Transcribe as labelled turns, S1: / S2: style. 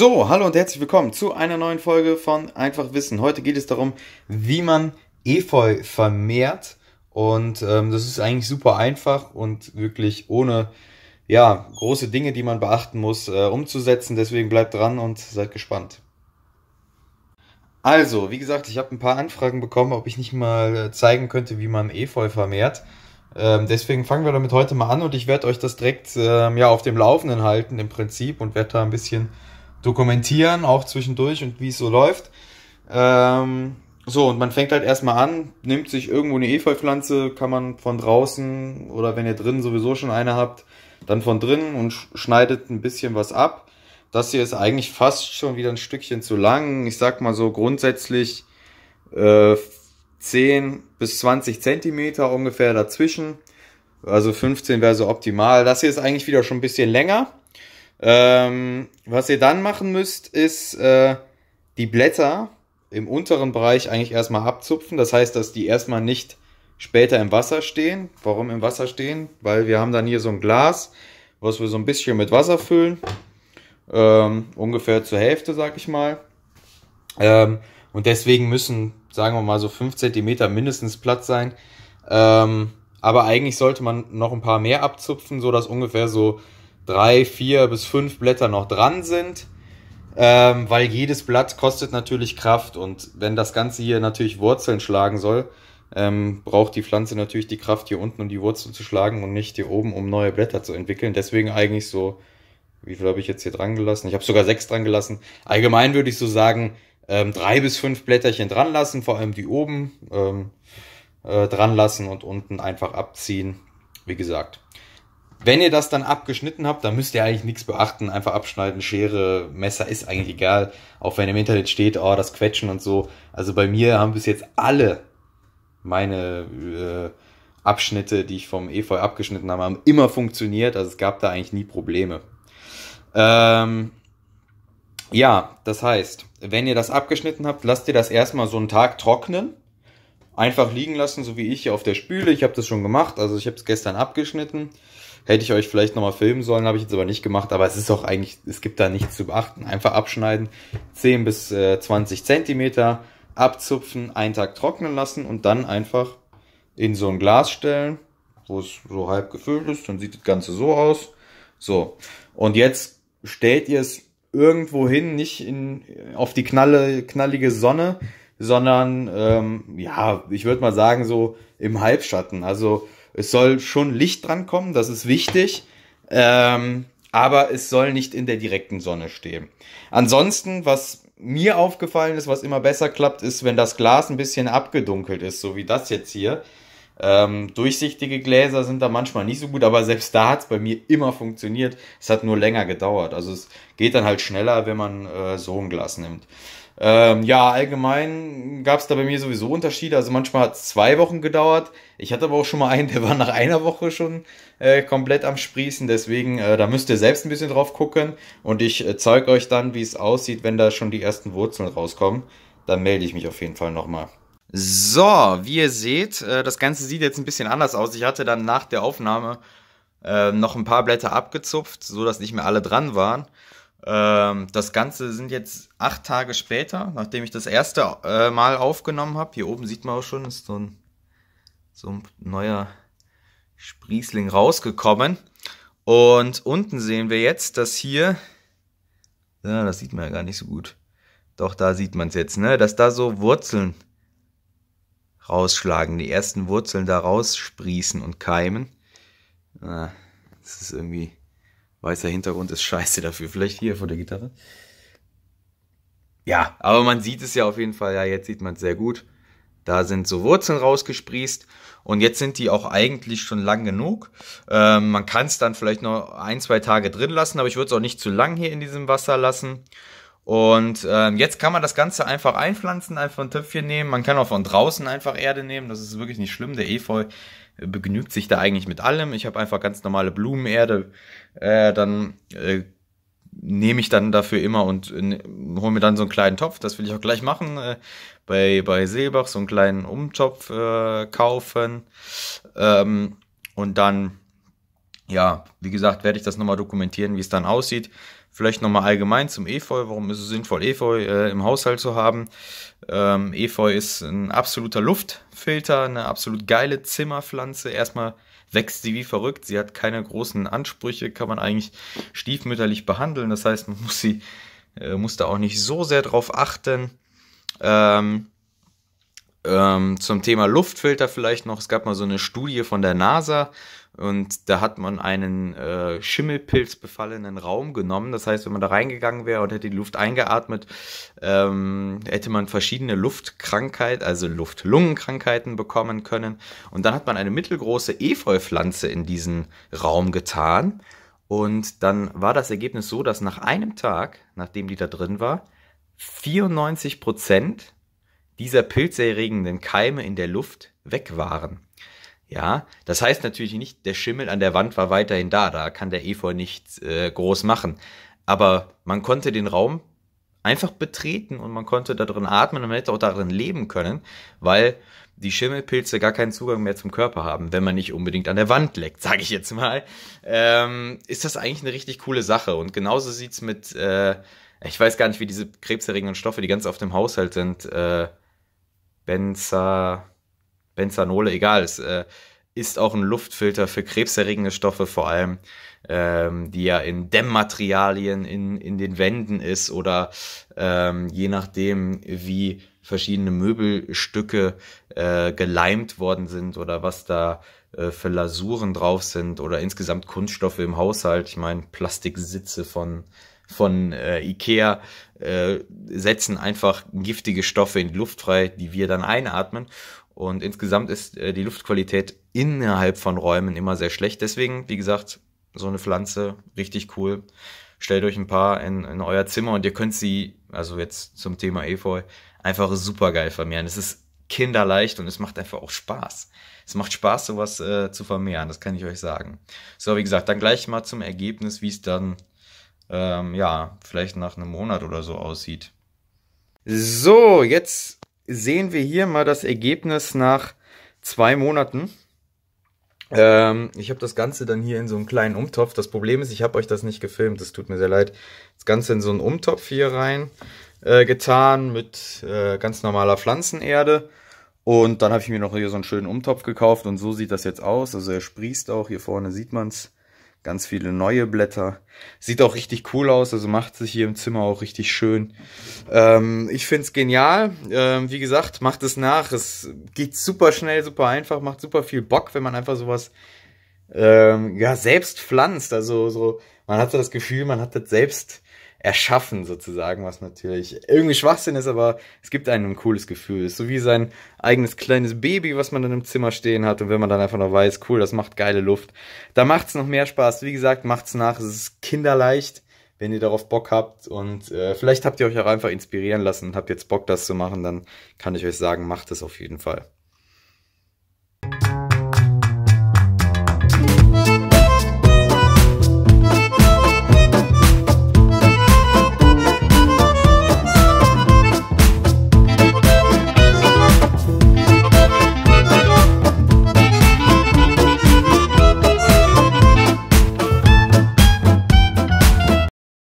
S1: So, hallo und herzlich willkommen zu einer neuen Folge von Einfach Wissen. Heute geht es darum, wie man Efeu vermehrt. Und ähm, das ist eigentlich super einfach und wirklich ohne ja, große Dinge, die man beachten muss, äh, umzusetzen. Deswegen bleibt dran und seid gespannt. Also, wie gesagt, ich habe ein paar Anfragen bekommen, ob ich nicht mal äh, zeigen könnte, wie man Efeu vermehrt. Ähm, deswegen fangen wir damit heute mal an und ich werde euch das direkt ähm, ja, auf dem Laufenden halten im Prinzip und werde da ein bisschen dokumentieren, auch zwischendurch und wie es so läuft. Ähm, so, und man fängt halt erstmal an, nimmt sich irgendwo eine Efeupflanze, kann man von draußen oder wenn ihr drin sowieso schon eine habt, dann von drinnen und schneidet ein bisschen was ab. Das hier ist eigentlich fast schon wieder ein Stückchen zu lang. Ich sag mal so grundsätzlich äh, 10 bis 20 Zentimeter ungefähr dazwischen. Also 15 wäre so optimal. Das hier ist eigentlich wieder schon ein bisschen länger. Ähm, was ihr dann machen müsst, ist äh, die Blätter im unteren Bereich eigentlich erstmal abzupfen. Das heißt, dass die erstmal nicht später im Wasser stehen. Warum im Wasser stehen? Weil wir haben dann hier so ein Glas, was wir so ein bisschen mit Wasser füllen. Ähm, ungefähr zur Hälfte, sag ich mal. Ähm, und deswegen müssen, sagen wir mal, so fünf Zentimeter mindestens Platz sein. Ähm, aber eigentlich sollte man noch ein paar mehr abzupfen, so dass ungefähr so drei, vier bis fünf Blätter noch dran sind. Ähm, weil jedes Blatt kostet natürlich Kraft und wenn das Ganze hier natürlich Wurzeln schlagen soll, ähm, braucht die Pflanze natürlich die Kraft hier unten, um die Wurzeln zu schlagen und nicht hier oben, um neue Blätter zu entwickeln. Deswegen eigentlich so, wie viel habe ich jetzt hier dran gelassen? Ich habe sogar sechs dran gelassen. Allgemein würde ich so sagen, ähm, drei bis fünf Blätterchen dran lassen, vor allem die oben ähm, äh, dran lassen und unten einfach abziehen. Wie gesagt. Wenn ihr das dann abgeschnitten habt, dann müsst ihr eigentlich nichts beachten. Einfach abschneiden, Schere, Messer ist eigentlich egal. Auch wenn im Internet steht, oh, das Quetschen und so. Also bei mir haben bis jetzt alle meine äh, Abschnitte, die ich vom Efeu abgeschnitten habe, haben immer funktioniert. Also es gab da eigentlich nie Probleme. Ähm, ja, das heißt, wenn ihr das abgeschnitten habt, lasst ihr das erstmal so einen Tag trocknen. Einfach liegen lassen, so wie ich hier auf der Spüle. Ich habe das schon gemacht, also ich habe es gestern abgeschnitten. Hätte ich euch vielleicht nochmal filmen sollen, habe ich jetzt aber nicht gemacht. Aber es ist auch eigentlich, es gibt da nichts zu beachten. Einfach abschneiden, 10 bis äh, 20 Zentimeter, abzupfen, einen Tag trocknen lassen und dann einfach in so ein Glas stellen, wo es so halb gefüllt ist. Dann sieht das Ganze so aus. So, und jetzt stellt ihr es irgendwo hin, nicht in, auf die knalle, knallige Sonne, sondern ähm, ja, ich würde mal sagen, so im Halbschatten. Also es soll schon Licht dran kommen, das ist wichtig. Ähm, aber es soll nicht in der direkten Sonne stehen. Ansonsten, was mir aufgefallen ist, was immer besser klappt, ist, wenn das Glas ein bisschen abgedunkelt ist, so wie das jetzt hier. Ähm, durchsichtige Gläser sind da manchmal nicht so gut, aber selbst da hat es bei mir immer funktioniert. Es hat nur länger gedauert. Also es geht dann halt schneller, wenn man äh, so ein Glas nimmt. Ähm, ja, allgemein gab es da bei mir sowieso Unterschiede. Also manchmal hat es zwei Wochen gedauert. Ich hatte aber auch schon mal einen, der war nach einer Woche schon äh, komplett am Sprießen. Deswegen, äh, da müsst ihr selbst ein bisschen drauf gucken. Und ich äh, zeige euch dann, wie es aussieht, wenn da schon die ersten Wurzeln rauskommen. Dann melde ich mich auf jeden Fall nochmal. So, wie ihr seht, äh, das Ganze sieht jetzt ein bisschen anders aus. Ich hatte dann nach der Aufnahme äh, noch ein paar Blätter abgezupft, so dass nicht mehr alle dran waren. Ähm, das Ganze sind jetzt acht Tage später, nachdem ich das erste äh, Mal aufgenommen habe. Hier oben sieht man auch schon, ist so ein, so ein neuer Sprießling rausgekommen. Und unten sehen wir jetzt, dass hier, ja, das sieht man ja gar nicht so gut. Doch, da sieht man es jetzt, ne? Dass da so Wurzeln rausschlagen, die ersten Wurzeln da raussprießen und keimen. Ah, das ist irgendwie, weißer Hintergrund ist scheiße dafür. Vielleicht hier vor der Gitarre. Ja, aber man sieht es ja auf jeden Fall, ja, jetzt sieht man es sehr gut. Da sind so Wurzeln rausgesprießt und jetzt sind die auch eigentlich schon lang genug. Ähm, man kann es dann vielleicht noch ein, zwei Tage drin lassen, aber ich würde es auch nicht zu lang hier in diesem Wasser lassen. Und ähm, jetzt kann man das Ganze einfach einpflanzen, einfach ein Töpfchen nehmen. Man kann auch von draußen einfach Erde nehmen. Das ist wirklich nicht schlimm. Der Efeu äh, begnügt sich da eigentlich mit allem. Ich habe einfach ganz normale Blumenerde. Äh, dann äh, nehme ich dann dafür immer und äh, ne, hole mir dann so einen kleinen Topf. Das will ich auch gleich machen. Äh, bei, bei Seelbach so einen kleinen Umtopf äh, kaufen. Ähm, und dann ja, wie gesagt, werde ich das nochmal dokumentieren, wie es dann aussieht. Vielleicht nochmal allgemein zum Efeu. Warum ist es sinnvoll, Efeu äh, im Haushalt zu haben? Ähm, Efeu ist ein absoluter Luftfilter, eine absolut geile Zimmerpflanze. Erstmal wächst sie wie verrückt. Sie hat keine großen Ansprüche, kann man eigentlich stiefmütterlich behandeln. Das heißt, man muss sie, äh, muss da auch nicht so sehr drauf achten. Ähm, ähm, zum Thema Luftfilter vielleicht noch. Es gab mal so eine Studie von der NASA und da hat man einen äh, Schimmelpilz befallenen Raum genommen. Das heißt, wenn man da reingegangen wäre und hätte die Luft eingeatmet, ähm, hätte man verschiedene Luftkrankheit, also Luft-Lungenkrankheiten bekommen können. Und dann hat man eine mittelgroße Efeu-Pflanze in diesen Raum getan. Und dann war das Ergebnis so, dass nach einem Tag, nachdem die da drin war, 94 Prozent dieser pilzerregenden Keime in der Luft weg waren. Ja, das heißt natürlich nicht, der Schimmel an der Wand war weiterhin da, da kann der Efeu nichts äh, groß machen. Aber man konnte den Raum einfach betreten und man konnte da drin atmen und man hätte auch darin leben können, weil die Schimmelpilze gar keinen Zugang mehr zum Körper haben, wenn man nicht unbedingt an der Wand leckt, sage ich jetzt mal. Ähm, ist das eigentlich eine richtig coole Sache und genauso sieht's mit, äh, ich weiß gar nicht, wie diese krebserregenden Stoffe, die ganz auf dem Haushalt sind, äh, Benza, Benzanole, egal, es äh, ist auch ein Luftfilter für krebserregende Stoffe vor allem, ähm, die ja in Dämmmaterialien in, in den Wänden ist oder ähm, je nachdem, wie verschiedene Möbelstücke äh, geleimt worden sind oder was da äh, für Lasuren drauf sind oder insgesamt Kunststoffe im Haushalt. Ich meine, Plastiksitze von von äh, Ikea äh, setzen einfach giftige Stoffe in die Luft frei, die wir dann einatmen. Und insgesamt ist äh, die Luftqualität innerhalb von Räumen immer sehr schlecht. Deswegen, wie gesagt, so eine Pflanze richtig cool. Stellt euch ein paar in, in euer Zimmer und ihr könnt sie, also jetzt zum Thema Efeu, einfach super geil vermehren. Es ist kinderleicht und es macht einfach auch Spaß. Es macht Spaß, sowas äh, zu vermehren, das kann ich euch sagen. So, wie gesagt, dann gleich mal zum Ergebnis, wie es dann ähm, ja, vielleicht nach einem Monat oder so aussieht. So, jetzt sehen wir hier mal das Ergebnis nach zwei Monaten. Ähm, ich habe das Ganze dann hier in so einen kleinen Umtopf. Das Problem ist, ich habe euch das nicht gefilmt. Das tut mir sehr leid. Das Ganze in so einen Umtopf hier rein äh, getan mit äh, ganz normaler Pflanzenerde. Und dann habe ich mir noch hier so einen schönen Umtopf gekauft und so sieht das jetzt aus. Also er sprießt auch, hier vorne sieht man man's ganz viele neue Blätter. Sieht auch richtig cool aus, also macht sich hier im Zimmer auch richtig schön. Ähm, ich find's genial. Ähm, wie gesagt, macht es nach. Es geht super schnell, super einfach, macht super viel Bock, wenn man einfach sowas ähm, ja, selbst pflanzt. Also so, man hat so das Gefühl, man hat das selbst erschaffen sozusagen, was natürlich irgendwie Schwachsinn ist, aber es gibt einem ein cooles Gefühl. Ist so wie sein eigenes kleines Baby, was man dann im Zimmer stehen hat und wenn man dann einfach noch weiß, cool, das macht geile Luft, da macht's noch mehr Spaß. Wie gesagt, macht's nach, es ist kinderleicht, wenn ihr darauf Bock habt und äh, vielleicht habt ihr euch auch einfach inspirieren lassen und habt jetzt Bock, das zu machen, dann kann ich euch sagen, macht es auf jeden Fall.